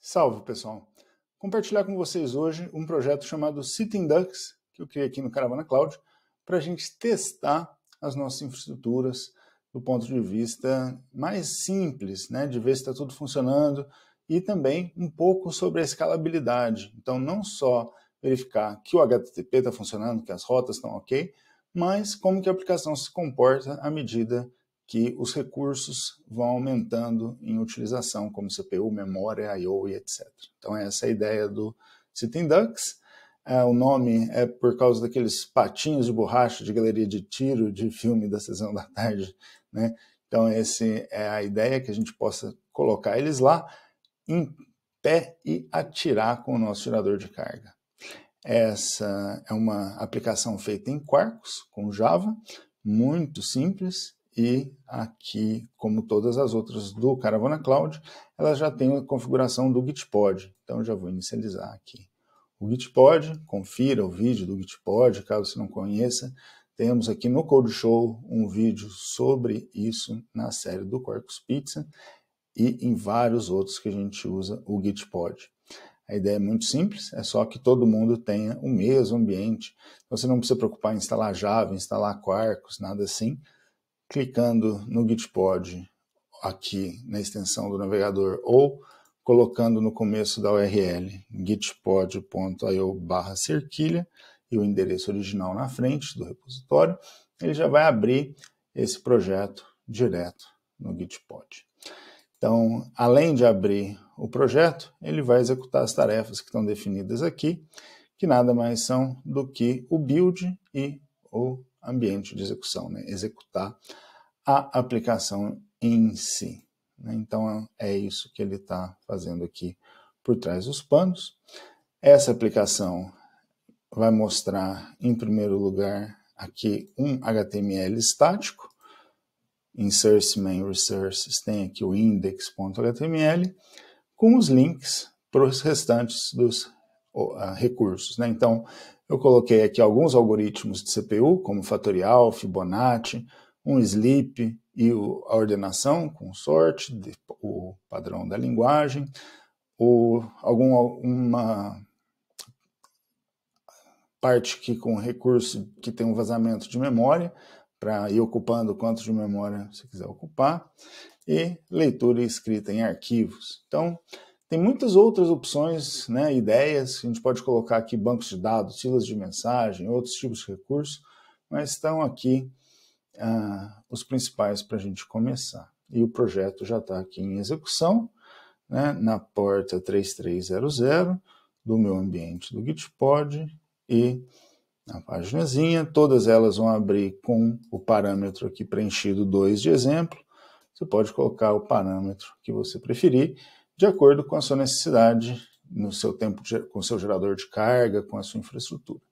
Salve, pessoal! Compartilhar com vocês hoje um projeto chamado Sitting Ducks, que eu criei aqui no Caravana Cloud, para a gente testar as nossas infraestruturas do ponto de vista mais simples, né, de ver se está tudo funcionando, e também um pouco sobre a escalabilidade. Então, não só verificar que o HTTP está funcionando, que as rotas estão ok, mas como que a aplicação se comporta à medida que os recursos vão aumentando em utilização, como CPU, memória, I/O e etc. Então essa é a ideia do Sitting Ducks. É, o nome é por causa daqueles patinhos de borracha de galeria de tiro de filme da sessão da tarde, né? Então essa é a ideia que a gente possa colocar eles lá em pé e atirar com o nosso tirador de carga. Essa é uma aplicação feita em Quarkus, com Java, muito simples. E aqui, como todas as outras do Caravana Cloud, ela já tem a configuração do Gitpod. Então, já vou inicializar aqui o Gitpod. Confira o vídeo do Gitpod, caso você não conheça. Temos aqui no Code Show um vídeo sobre isso na série do Quarkus Pizza e em vários outros que a gente usa o Gitpod. A ideia é muito simples, é só que todo mundo tenha o mesmo ambiente. Então, você não precisa preocupar em instalar Java, instalar Quarkus, nada assim. Clicando no Gitpod aqui na extensão do navegador ou colocando no começo da URL gitpod.io barra cerquilha e o endereço original na frente do repositório, ele já vai abrir esse projeto direto no Gitpod. Então, além de abrir o projeto, ele vai executar as tarefas que estão definidas aqui, que nada mais são do que o build e o ambiente de execução, né? executar a aplicação em si. Né? Então é isso que ele está fazendo aqui por trás dos panos. Essa aplicação vai mostrar, em primeiro lugar, aqui um HTML estático, insert main resources, tem aqui o index.html, com os links para os restantes dos uh, recursos. Né? Então, eu coloquei aqui alguns algoritmos de CPU, como fatorial, Fibonacci, um sleep e o, a ordenação com sorte, de, o padrão da linguagem, ou algum, uma parte que com recurso que tem um vazamento de memória, para ir ocupando quanto de memória você quiser ocupar e leitura e escrita em arquivos. Então, tem muitas outras opções, né, ideias, a gente pode colocar aqui bancos de dados, filas de mensagem, outros tipos de recursos, mas estão aqui ah, os principais para a gente começar. E o projeto já está aqui em execução, né, na porta 3300 do meu ambiente do Gitpod e na páginazinha, todas elas vão abrir com o parâmetro aqui preenchido 2 de exemplo, você pode colocar o parâmetro que você preferir, de acordo com a sua necessidade, no seu tempo, de, com o seu gerador de carga, com a sua infraestrutura.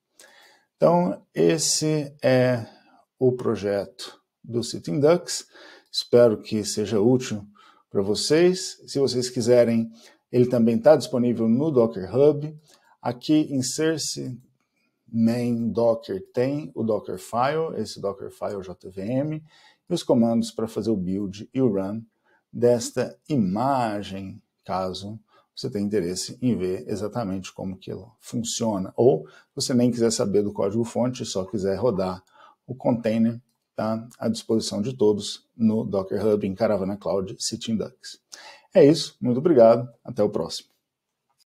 Então, esse é o projeto do Citindux. Espero que seja útil para vocês. Se vocês quiserem, ele também está disponível no Docker Hub. Aqui, inserir se main docker tem o dockerfile, esse dockerfile JVM, e os comandos para fazer o build e o run desta imagem, caso você tenha interesse em ver exatamente como que ela funciona. Ou você nem quiser saber do código-fonte, só quiser rodar o container, está à disposição de todos no Docker Hub em Caravana Cloud Sitting Ducks. É isso, muito obrigado, até o próximo.